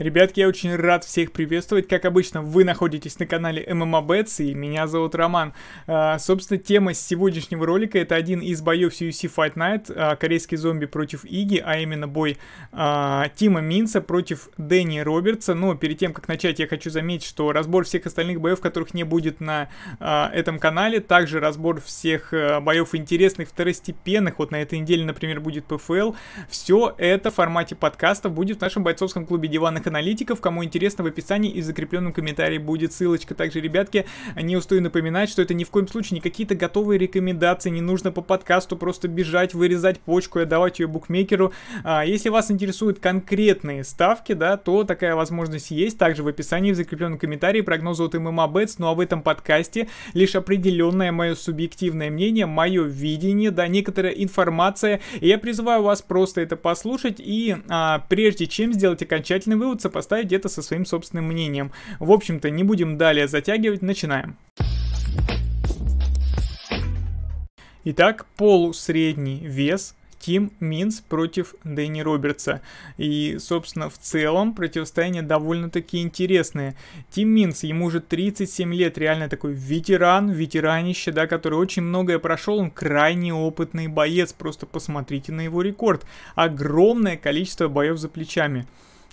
Ребятки, я очень рад всех приветствовать. Как обычно, вы находитесь на канале MMABets, и меня зовут Роман. А, собственно, тема сегодняшнего ролика — это один из боев UFC e Fight Night, а, корейский зомби против Иги, а именно бой а, Тима Минца против Дэнни Робертса. Но перед тем, как начать, я хочу заметить, что разбор всех остальных боев, которых не будет на а, этом канале, также разбор всех а, боев интересных, второстепенных, вот на этой неделе, например, будет PFL. Все это в формате подкаста будет в нашем бойцовском клубе диванных аналитиков. Кому интересно, в описании и в закрепленном комментарии будет ссылочка. Также, ребятки, не устаю напоминать, что это ни в коем случае не какие-то готовые рекомендации. Не нужно по подкасту просто бежать, вырезать почку и отдавать ее букмекеру. А, если вас интересуют конкретные ставки, да, то такая возможность есть. Также в описании, в закрепленном комментарии прогнозы от ММА Бетс. Ну а в этом подкасте лишь определенное мое субъективное мнение, мое видение, да, некоторая информация. И я призываю вас просто это послушать и а, прежде чем сделать окончательный вывод, могут сопоставить это со своим собственным мнением. В общем-то, не будем далее затягивать, начинаем. Итак, полусредний вес Тим Минс против Дэнни Робертса. И, собственно, в целом противостояние довольно-таки интересное. Тим Минс, ему уже 37 лет, реально такой ветеран, ветеранище, да, который очень многое прошел, он крайне опытный боец, просто посмотрите на его рекорд. Огромное количество боев за плечами.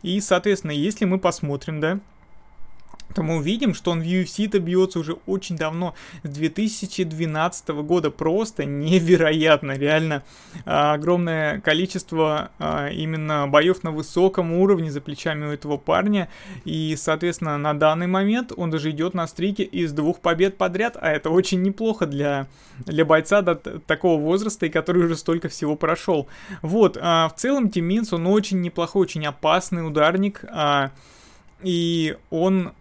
И, соответственно, если мы посмотрим, да, то мы увидим, что он в UFC-то бьется уже очень давно, с 2012 года. Просто невероятно, реально. А, огромное количество а, именно боев на высоком уровне за плечами у этого парня. И, соответственно, на данный момент он даже идет на стрике из двух побед подряд, а это очень неплохо для, для бойца до такого возраста, и который уже столько всего прошел. Вот, а, в целом Тиминс, он очень неплохой, очень опасный ударник. А, и он,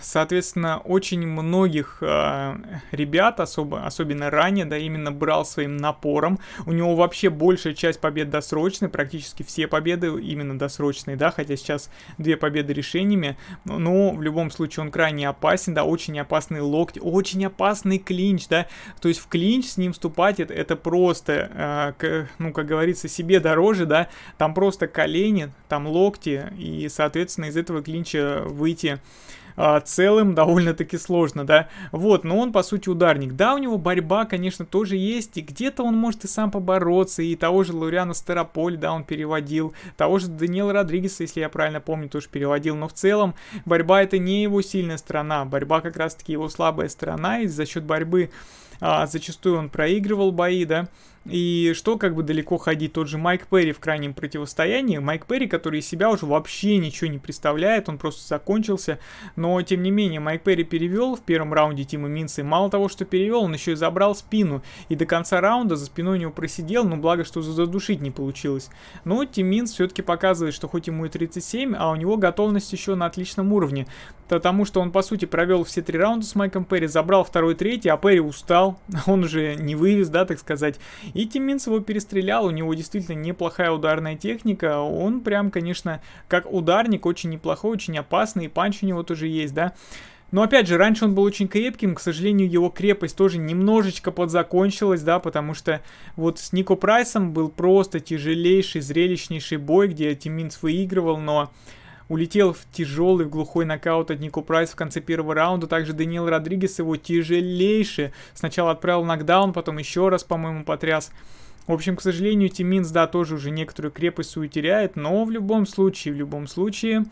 соответственно, очень многих э, ребят, особо, особенно ранее, да, именно брал своим напором. У него вообще большая часть побед досрочные, практически все победы именно досрочные, да, хотя сейчас две победы решениями. Но, но в любом случае он крайне опасен, да, очень опасный локти, очень опасный клинч, да. То есть в клинч с ним вступать, это, это просто, э, к, ну, как говорится, себе дороже, да. Там просто колени, там локти, и, соответственно, из этого клинча выйти а, целым довольно-таки сложно, да. Вот, но он, по сути, ударник. Да, у него борьба, конечно, тоже есть, и где-то он может и сам побороться, и того же Луриана Старополь, да, он переводил, того же Даниэла Родригеса, если я правильно помню, тоже переводил, но в целом борьба это не его сильная сторона, борьба как раз-таки его слабая сторона, и за счет борьбы а, зачастую он проигрывал бои, да, и что как бы далеко ходить, тот же Майк Перри в крайнем противостоянии, Майк Перри, который из себя уже вообще ничего не представляет, он просто закончился, но но, тем не менее, Майк Перри перевел в первом раунде Тима Минса. И мало того, что перевел, он еще и забрал спину. И до конца раунда за спиной у него просидел, но ну, благо, что задушить не получилось. Но Тим Минс все-таки показывает, что хоть ему и 37, а у него готовность еще на отличном уровне. Потому что он, по сути, провел все три раунда с Майком Перри, забрал второй, третий, а Перри устал. Он уже не вывез, да, так сказать. И Тим Минс его перестрелял. У него действительно неплохая ударная техника. Он прям, конечно, как ударник, очень неплохой, очень опасный. И панч у него тоже есть, да. Но опять же, раньше он был очень крепким, к сожалению, его крепость тоже немножечко подзакончилась, да, потому что вот с Нико Прайсом был просто тяжелейший, зрелищнейший бой, где Тиминс выигрывал, но улетел в тяжелый, в глухой нокаут от Нико Прайс в конце первого раунда. Также Даниил Родригес его тяжелейший. Сначала отправил нокдаун, потом еще раз, по-моему, потряс. В общем, к сожалению, Тиминс, да, тоже уже некоторую крепость свою теряет, но в любом случае, в любом случае,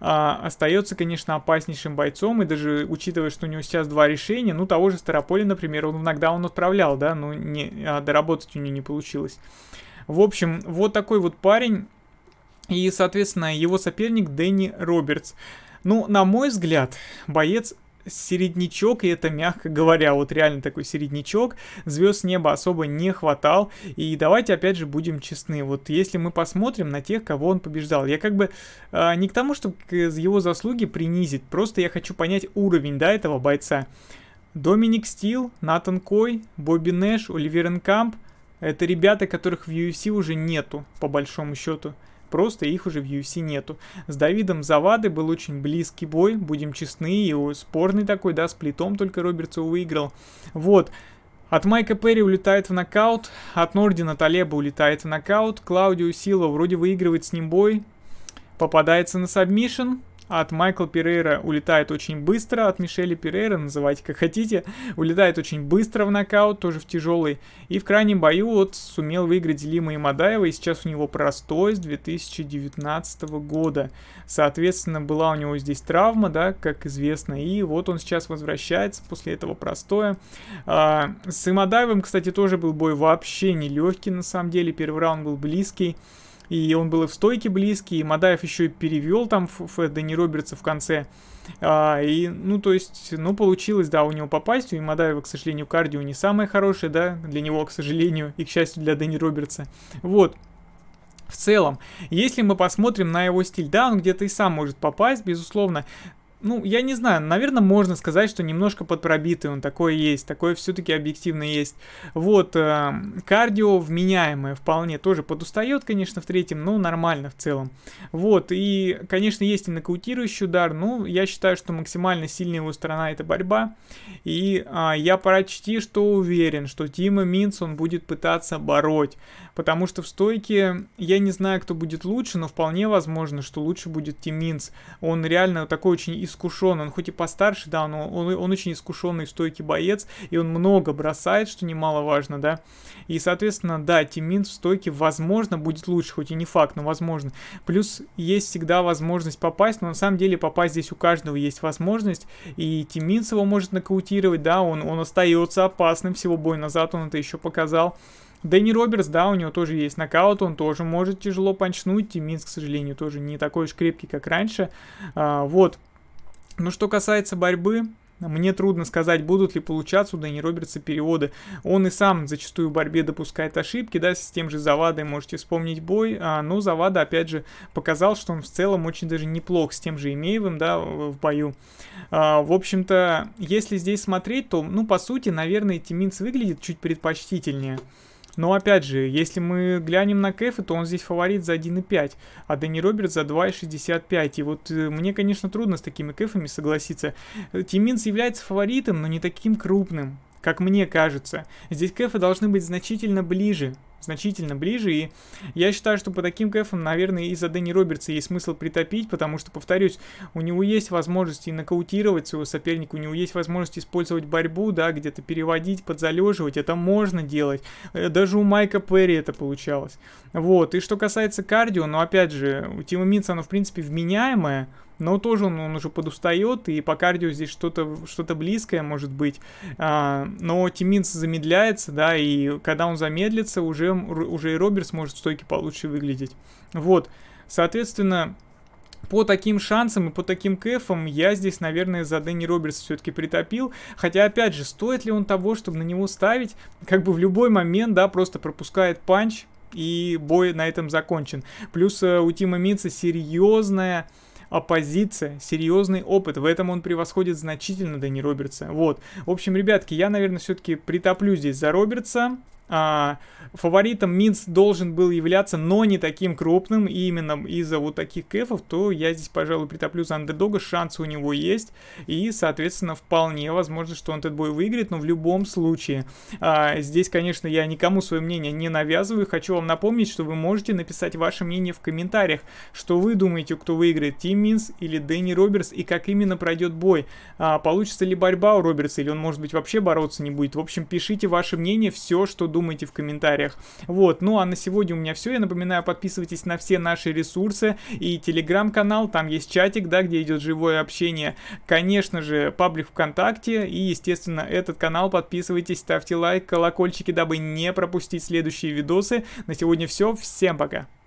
а, остается, конечно, опаснейшим бойцом, и даже учитывая, что у него сейчас два решения, ну, того же Старополя, например, он иногда он отправлял, да, но ну, не, а, доработать у него не получилось. В общем, вот такой вот парень, и, соответственно, его соперник Дэнни Робертс. Ну, на мой взгляд, боец середнячок, и это мягко говоря, вот реально такой середнячок. Звезд неба особо не хватал. И давайте опять же будем честны. Вот если мы посмотрим на тех, кого он побеждал, я как бы э, не к тому, чтобы его заслуги принизить, просто я хочу понять уровень, да, этого бойца. Доминик Стил, Натан Кой, Бобби Нэш, Оливер Энкамп. Это ребята, которых в UFC уже нету, по большому счету. Просто их уже в UFC нету. С Давидом Завады был очень близкий бой, будем честны, и спорный такой, да, с плитом только Робертс выиграл. Вот. От Майка Перри улетает в нокаут, от Нордина Талеба улетает в нокаут, Клаудио Сила вроде выигрывает с ним бой, попадается на сабмишн от Майкла Перейра улетает очень быстро, от Мишели Перейра, называйте как хотите, улетает очень быстро в нокаут, тоже в тяжелый. И в крайнем бою вот сумел выиграть Лима и Мадаева, и сейчас у него простой с 2019 года. Соответственно, была у него здесь травма, да, как известно, и вот он сейчас возвращается после этого простоя. А, с Имадаевым, кстати, тоже был бой вообще нелегкий на самом деле, первый раунд был близкий. И он был и в стойке близкий, и Мадаев еще и перевел там в Дэнни Робертса в конце. А, и, ну, то есть, ну, получилось, да, у него попасть. У Имадаева, к сожалению, кардио не самое хорошее, да, для него, к сожалению, и, к счастью, для Дэнни Робертса. Вот. В целом, если мы посмотрим на его стиль, да, он где-то и сам может попасть, безусловно, ну, я не знаю, наверное, можно сказать, что немножко подпробитый он такой есть, такое все-таки объективно есть. Вот, э, кардио вменяемое вполне, тоже подустает, конечно, в третьем, но нормально в целом. Вот, и, конечно, есть и нокаутирующий удар, но я считаю, что максимально сильная его сторона это борьба. И э, я почти что уверен, что Тима Минц, он будет пытаться бороть, потому что в стойке, я не знаю, кто будет лучше, но вполне возможно, что лучше будет Тим Минц. Он реально такой очень искусственный искушенный, он хоть и постарше, да, но он, он очень искушенный, стойкий боец, и он много бросает, что немаловажно, да. И, соответственно, да, Тимин в стойке, возможно, будет лучше, хоть и не факт, но возможно. Плюс есть всегда возможность попасть, но на самом деле попасть здесь у каждого есть возможность, и Тиминс его может нокаутировать, да, он, он остается опасным, всего бой назад он это еще показал. Дэнни Робертс, да, у него тоже есть нокаут, он тоже может тяжело панчнуть. Тиминс, к сожалению, тоже не такой уж крепкий, как раньше. А, вот. Ну, что касается борьбы, мне трудно сказать, будут ли получаться у Дэнни Робертса переводы. Он и сам зачастую в борьбе допускает ошибки, да, с тем же Завадой можете вспомнить бой, а, но Завада, опять же, показал, что он в целом очень даже неплох с тем же Имеевым, да, в бою. А, в общем-то, если здесь смотреть, то, ну, по сути, наверное, Тиминц выглядит чуть предпочтительнее. Но опять же, если мы глянем на Кэфа, то он здесь фаворит за 1,5, а Дэнни Роберт за 2,65. И вот э, мне, конечно, трудно с такими Кэфами согласиться. Э, Тиминс является фаворитом, но не таким крупным, как мне кажется. Здесь Кэфы должны быть значительно ближе значительно ближе, и я считаю, что по таким кэфам, наверное, и за Дэнни Робертса есть смысл притопить, потому что, повторюсь, у него есть возможность и нокаутировать своего соперника, у него есть возможность использовать борьбу, да, где-то переводить, подзалеживать, это можно делать. Э, даже у Майка Перри это получалось. Вот, и что касается кардио, ну, опять же, у Тима Минца оно, в принципе, вменяемое, но тоже он, он уже подустает, и по кардио здесь что-то что близкое может быть. А, но Тиминс замедляется, да, и когда он замедлится, уже там уже и Роберс может в стойке получше выглядеть. Вот, соответственно, по таким шансам и по таким кэфам я здесь, наверное, за Дэнни Робертс все-таки притопил. Хотя, опять же, стоит ли он того, чтобы на него ставить? Как бы в любой момент, да, просто пропускает панч, и бой на этом закончен. Плюс э, у Тима Митца серьезная оппозиция, серьезный опыт. В этом он превосходит значительно Дэнни Робертса. Вот. В общем, ребятки, я, наверное, все-таки притоплю здесь за Робертса а, фаворитом Минс должен был являться, но не таким крупным. И именно из-за вот таких кэфов, то я здесь, пожалуй, притоплю за андердога. Шансы у него есть. И, соответственно, вполне возможно, что он этот бой выиграет. Но в любом случае, а, здесь, конечно, я никому свое мнение не навязываю. Хочу вам напомнить, что вы можете написать ваше мнение в комментариях. Что вы думаете, кто выиграет, Тим Минс или Дэнни Робертс? И как именно пройдет бой? А, получится ли борьба у Робертса? Или он, может быть, вообще бороться не будет? В общем, пишите ваше мнение, все, что подумайте в комментариях. Вот, ну а на сегодня у меня все. Я напоминаю, подписывайтесь на все наши ресурсы и телеграм-канал, там есть чатик, да, где идет живое общение. Конечно же, паблик ВКонтакте и, естественно, этот канал. Подписывайтесь, ставьте лайк, колокольчики, дабы не пропустить следующие видосы. На сегодня все. Всем пока!